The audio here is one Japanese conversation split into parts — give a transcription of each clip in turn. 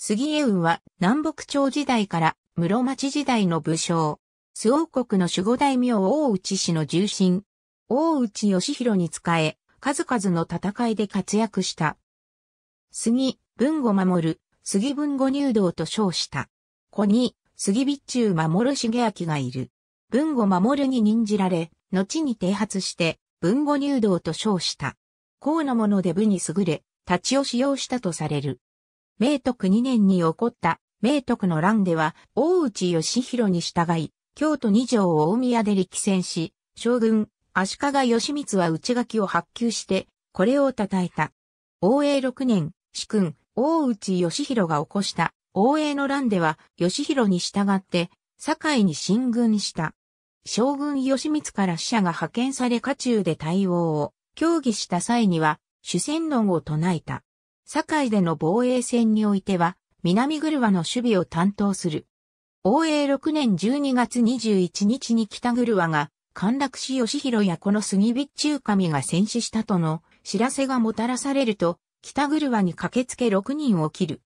杉江雲は南北朝時代から室町時代の武将。周王国の守護大名大内氏の重臣。大内義弘に仕え、数々の戦いで活躍した。杉、文後守る、杉文後入道と称した。子に、杉備中守重明がいる。文後守るに任じられ、後に剃発して、文後入道と称した。公のもので武に優れ、立ちを使用したとされる。明徳2年に起こった明徳の乱では、大内義弘に従い、京都二条を大宮で力戦し、将軍、足利義満は内垣を発給して、これを称えた。応永六年、主君、大内義弘が起こした応永の乱では、義弘に従って、堺に進軍した。将軍義満から使者が派遣され家中で対応を協議した際には、主戦論を唱えた。堺での防衛戦においては、南車の守備を担当する。応永6年12月21日に北車が、陥落し吉弘やこの杉備中神が戦死したとの知らせがもたらされると、北車に駆けつけ6人を切る。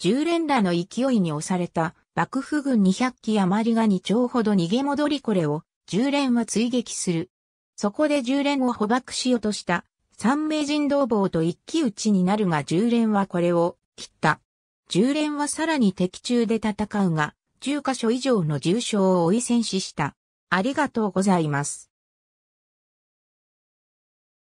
10連打の勢いに押された幕府軍200機余りが2丁ほど逃げ戻りこれを10連は追撃する。そこで10連を捕獲しようとした三名人同房と一騎打ちになるが十連はこれを切った。十連はさらに敵中で戦うが、十箇所以上の重傷を追い戦死した。ありがとうございます。